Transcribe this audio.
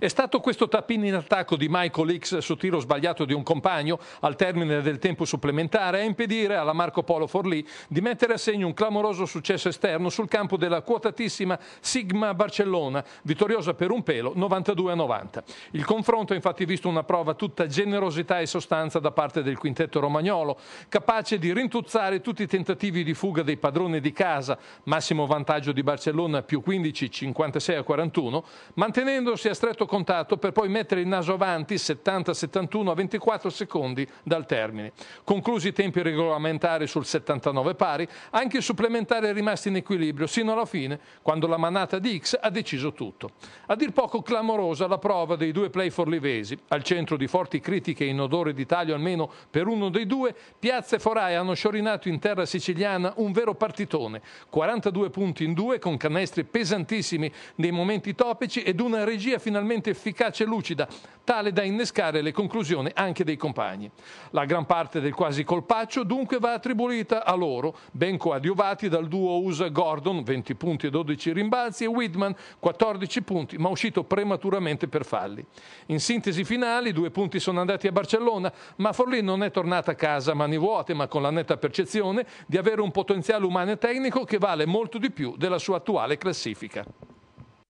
È stato questo tappino in attacco di Michael X su tiro sbagliato di un compagno al termine del tempo supplementare a impedire alla Marco Polo Forlì di mettere a segno un clamoroso successo esterno sul campo della quotatissima Sigma Barcellona, vittoriosa per un pelo 92 90. Il confronto ha infatti visto una prova tutta generosità e sostanza da parte del quintetto romagnolo, capace di rintuzzare tutti i tentativi di fuga dei padroni di casa, massimo vantaggio di Barcellona più 15, 56 a 41, mantenendosi a stretto contatto per poi mettere il naso avanti 70-71 a 24 secondi dal termine. Conclusi i tempi regolamentari sul 79 pari, anche il supplementare è rimasto in equilibrio sino alla fine, quando la manata di X ha deciso tutto. A dir poco clamorosa la prova dei due play forlivesi, al centro di forti critiche in odore di taglio almeno per uno dei due, Piazza e Forai hanno sciorinato in terra siciliana un vero partitone, 42 punti in due con canestri pesantissimi nei momenti topici ed una regia finalmente assolutamente efficace e lucida, tale da innescare le conclusioni anche dei compagni. La gran parte del quasi colpaccio dunque va attribuita a loro, ben coadiuvati dal duo USA-Gordon, 20 punti e 12 rimbalzi, e Whitman, 14 punti, ma uscito prematuramente per falli. In sintesi finale, i due punti sono andati a Barcellona, ma Forlì non è tornata a casa a mani vuote, ma con la netta percezione di avere un potenziale umano e tecnico che vale molto di più della sua attuale classifica.